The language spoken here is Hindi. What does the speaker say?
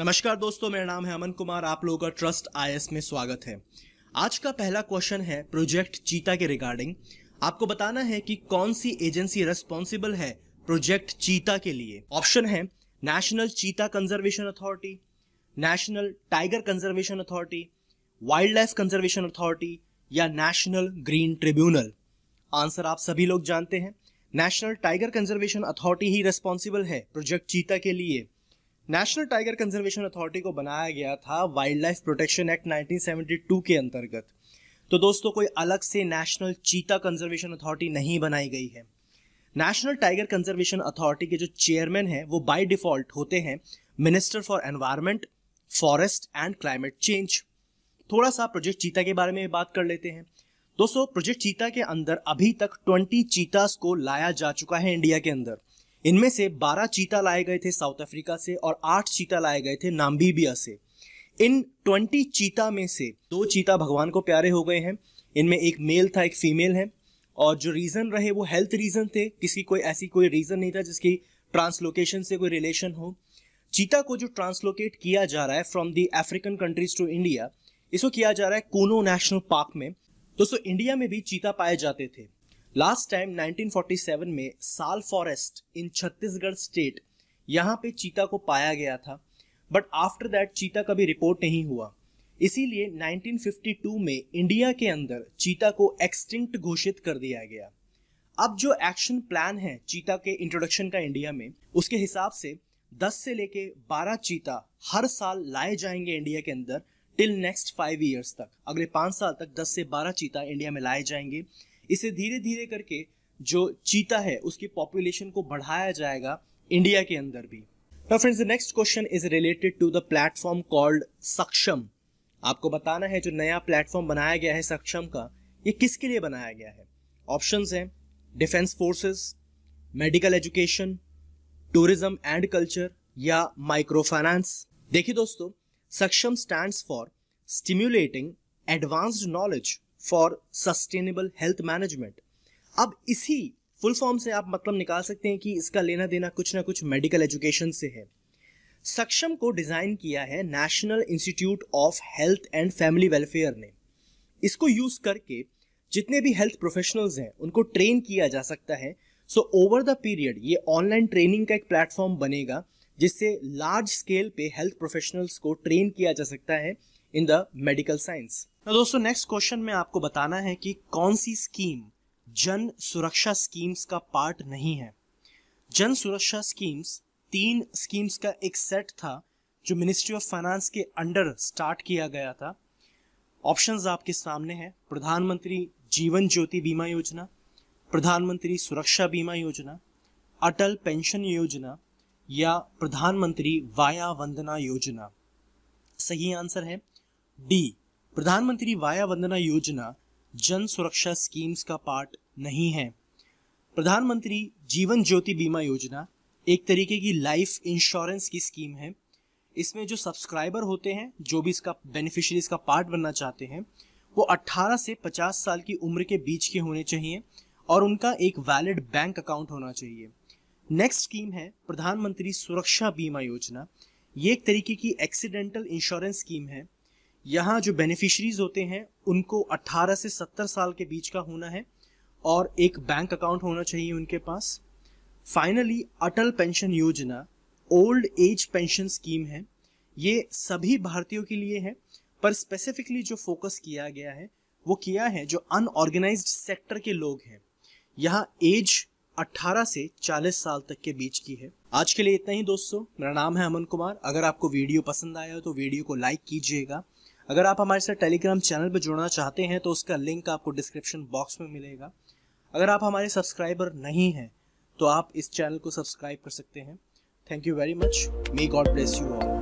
नमस्कार दोस्तों मेरा नाम है अमन कुमार आप लोगों का ट्रस्ट आई में स्वागत है आज का पहला क्वेश्चन है प्रोजेक्ट चीता के रिगार्डिंग आपको बताना है कि कौन सी एजेंसी रेस्पॉन्सिबल है प्रोजेक्ट चीता के लिए ऑप्शन है national cheetah conservation authority national tiger conservation authority wildlife conservation authority या नेशनल ग्रीन ट्रिब्यूनल आंसर आप सभी लोग जानते हैं नेशनल टाइगर कंजर्वेशन अथॉरिटी ही रेस्पॉन्सिबल है प्रोजेक्ट चीता के लिए नेशनल टाइगर कंजर्वेशन अथॉरिटी को बनाया गया था वाइल्ड लाइफ प्रोटेक्शन एक्ट 1972 के अंतर्गत तो दोस्तों कोई अलग से नेशनल चीता कंजर्वेशन अथॉरिटी नहीं बनाई गई है नेशनल टाइगर कंजर्वेशन अथॉरिटी के जो चेयरमैन हैं वो बाय डिफॉल्ट होते हैं minister for environment forest and climate change थोड़ा सा प्रोजेक्ट चीता के बारे में बात कर लेते हैं दोस्तों प्रोजेक्ट चीता के अंदर अभी तक 20 चीतास को लाया जा चुका है इंडिया के अंदर इनमें से 12 चीता लाए गए थे साउथ अफ्रीका से और 8 चीता लाए गए थे नाम्बीबिया से इन 20 चीता में से दो चीता भगवान को प्यारे हो गए हैं इनमें एक मेल था एक फीमेल है और जो रीज़न रहे वो हेल्थ रीज़न थे किसी कोई ऐसी कोई रीज़न नहीं था जिसकी ट्रांसलोकेशन से कोई रिलेशन हो चीता को जो ट्रांसलोकेट किया जा रहा है from the African countries to India इसको किया जा रहा है कोनो नेशनल पार्क में दोस्तों इंडिया में भी चीता पाए जाते थे लास्ट टाइम 1947 में साल फॉरेस्ट इन छत्तीसगढ़ स्टेट यहाँ पे चीता को पाया गया था बट आफ्टर दैट चीता कभी रिपोर्ट नहीं हुआ इसीलिए 1952 में इंडिया के अंदर चीता को एक्सटिंक्ट घोषित कर दिया गया अब जो एक्शन प्लान है चीता के इंट्रोडक्शन का इंडिया में उसके हिसाब से 10 से लेके 12 चीता हर साल लाए जाएंगे इंडिया के अंदर टिल नेक्स्ट फाइव ईयर्स तक अगले पाँच साल तक 10 से 12 चीता इंडिया में लाए जाएंगे इसे धीरे धीरे करके जो चीता है उसकी पॉपुलेशन को बढ़ाया जाएगा इंडिया के अंदर भी Now friends, the next question is related to the platform सक्षम आपको बताना है जो नया प्लेटफॉर्म बनाया गया है सक्षम का ये किसके लिए बनाया गया है ऑप्शन है defence forces medical education tourism and culture या माइक्रो फाइनेंस देखिए दोस्तों Saksham stand for stimulating advanced knowledge for sustainable health management अब इसी फुल फॉर्म से आप मतलब निकाल सकते हैं कि इसका लेना देना कुछ ना कुछ मेडिकल एजुकेशन से है सक्षम को डिज़ाइन किया है national institute of health and family welfare ने इसको यूज़ करके जितने भी हेल्थ प्रोफेशनल्स हैं उनको ट्रेन किया जा सकता है सो ओवर द पीरियड ये ऑनलाइन ट्रेनिंग का एक प्लेटफॉर्म बनेगा जिससे लार्ज स्केल पे हेल्थ प्रोफेशनल्स को ट्रेन किया जा सकता है इन द मेडिकल साइंस दोस्तों नेक्स्ट क्वेश्चन में आपको बताना है कि कौन सी स्कीम जन सुरक्षा स्कीम्स का पार्ट नहीं है जन सुरक्षा स्कीम्स तीन स्कीम्स का एक सेट था जो मिनिस्ट्री ऑफ फाइनेंस के अंडर स्टार्ट किया गया था ऑप्शंस आपके सामने हैं प्रधानमंत्री जीवन ज्योति बीमा योजना प्रधानमंत्री सुरक्षा बीमा योजना अटल पेंशन योजना या प्रधानमंत्री वाया वंदना योजना सही आंसर है डी प्रधानमंत्री वाया वंदना योजना जन सुरक्षा स्कीम्स का पार्ट नहीं है प्रधानमंत्री जीवन ज्योति बीमा योजना एक तरीके की लाइफ इंश्योरेंस की स्कीम है इसमें जो सब्सक्राइबर होते हैं जो भी इसका बेनिफिशरीज का पार्ट बनना चाहते हैं वो 18 से 50 साल की उम्र के बीच के होने चाहिए और उनका एक वैलिड बैंक अकाउंट होना चाहिए नेक्स्ट स्कीम है प्रधानमंत्री सुरक्षा बीमा योजना ये एक तरीके की एक्सीडेंटल इंश्योरेंस स्कीम है यहाँ जो बेनिफिशरीज होते हैं उनको 18 से 70 साल के बीच का होना है और एक बैंक अकाउंट होना चाहिए उनके पास finally Atal pension Yojana old age pension scheme है ये सभी भारतीयों के लिए है पर स्पेसिफिकली जो फोकस किया गया है वो किया है जो अनऑर्गेनाइज सेक्टर के लोग हैं यहाँ एज 18 से 40 साल तक के बीच की है आज के लिए इतना ही दोस्तों मेरा नाम है अमन कुमार अगर आपको वीडियो पसंद आया हो तो वीडियो को लाइक कीजिएगा अगर आप हमारे साथ टेलीग्राम चैनल पर जुड़ना चाहते हैं तो उसका लिंक आपको डिस्क्रिप्शन बॉक्स में मिलेगा अगर आप हमारे सब्सक्राइबर नहीं हैं तो आप इस चैनल को सब्सक्राइब कर सकते हैं thank you very much may God bless you all